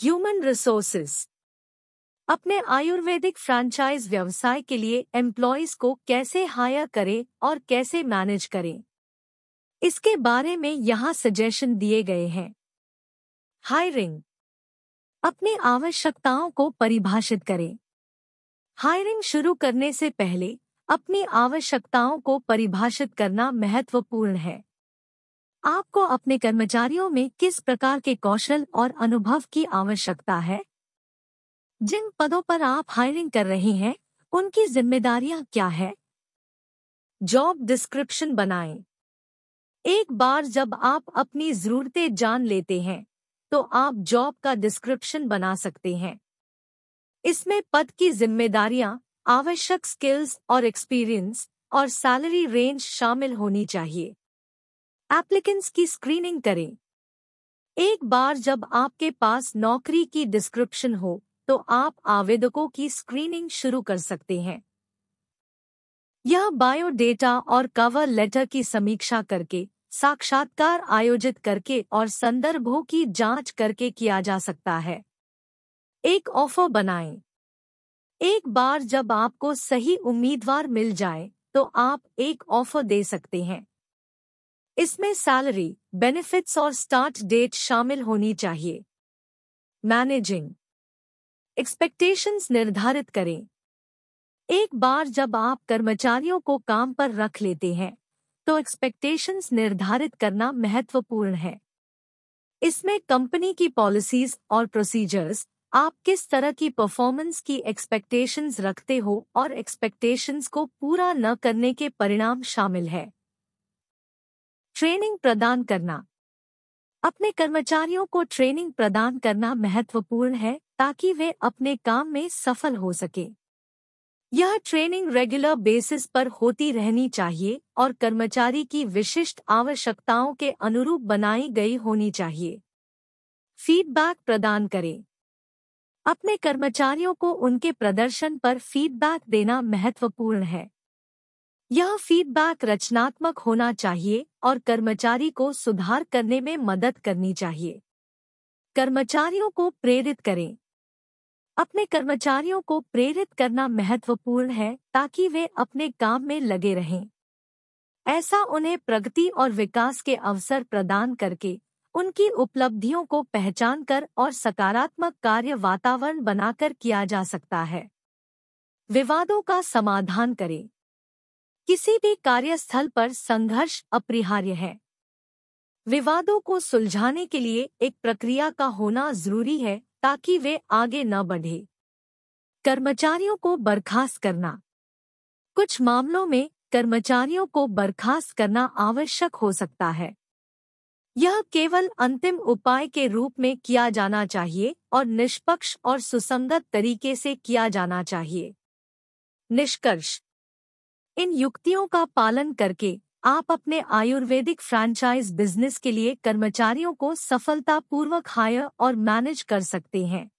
Human resources अपने Ayurvedic franchise व्यवसाय के लिए एम्प्लॉयज को कैसे हायर करें और कैसे मैनेज करें इसके बारे में यहाँ सजेशन दिए गए हैं हायरिंग अपनी आवश्यकताओं को परिभाषित करें हायरिंग शुरू करने से पहले अपनी आवश्यकताओं को परिभाषित करना महत्वपूर्ण है आपको अपने कर्मचारियों में किस प्रकार के कौशल और अनुभव की आवश्यकता है जिन पदों पर आप हायरिंग कर रहे हैं उनकी जिम्मेदारियां क्या है जॉब डिस्क्रिप्शन बनाएं। एक बार जब आप अपनी जरूरतें जान लेते हैं तो आप जॉब का डिस्क्रिप्शन बना सकते हैं इसमें पद की जिम्मेदारियां आवश्यक स्किल्स और एक्सपीरियंस और सैलरी रेंज शामिल होनी चाहिए एप्लीकेंट्स की स्क्रीनिंग करें एक बार जब आपके पास नौकरी की डिस्क्रिप्शन हो तो आप आवेदकों की स्क्रीनिंग शुरू कर सकते हैं यह बायोडेटा और कवर लेटर की समीक्षा करके साक्षात्कार आयोजित करके और संदर्भों की जांच करके किया जा सकता है एक ऑफर बनाएं एक बार जब आपको सही उम्मीदवार मिल जाए तो आप एक ऑफर दे सकते हैं इसमें सैलरी बेनिफिट्स और स्टार्ट डेट शामिल होनी चाहिए मैनेजिंग एक्सपेक्टेशंस निर्धारित करें एक बार जब आप कर्मचारियों को काम पर रख लेते हैं तो एक्सपेक्टेशंस निर्धारित करना महत्वपूर्ण है इसमें कंपनी की पॉलिसीज और प्रोसीजर्स आप किस तरह की परफॉर्मेंस की एक्सपेक्टेशंस रखते हो और एक्सपेक्टेशंस को पूरा न करने के परिणाम शामिल है ट्रेनिंग प्रदान करना अपने कर्मचारियों को ट्रेनिंग प्रदान करना महत्वपूर्ण है ताकि वे अपने काम में सफल हो सके यह ट्रेनिंग रेगुलर बेसिस पर होती रहनी चाहिए और कर्मचारी की विशिष्ट आवश्यकताओं के अनुरूप बनाई गई होनी चाहिए फीडबैक प्रदान करें अपने कर्मचारियों को उनके प्रदर्शन पर फीडबैक देना महत्वपूर्ण है यह फीडबैक रचनात्मक होना चाहिए और कर्मचारी को सुधार करने में मदद करनी चाहिए कर्मचारियों को प्रेरित करें अपने कर्मचारियों को प्रेरित करना महत्वपूर्ण है ताकि वे अपने काम में लगे रहें ऐसा उन्हें प्रगति और विकास के अवसर प्रदान करके उनकी उपलब्धियों को पहचान कर और सकारात्मक कार्य वातावरण बनाकर किया जा सकता है विवादों का समाधान करें किसी भी कार्यस्थल पर संघर्ष अपरिहार्य है विवादों को सुलझाने के लिए एक प्रक्रिया का होना जरूरी है ताकि वे आगे न बढ़े कर्मचारियों को बर्खास्त करना कुछ मामलों में कर्मचारियों को बर्खास्त करना आवश्यक हो सकता है यह केवल अंतिम उपाय के रूप में किया जाना चाहिए और निष्पक्ष और सुसंगत तरीके से किया जाना चाहिए निष्कर्ष इन युक्तियों का पालन करके आप अपने आयुर्वेदिक फ्रैंचाइज बिजनेस के लिए कर्मचारियों को सफलतापूर्वक हायर और मैनेज कर सकते हैं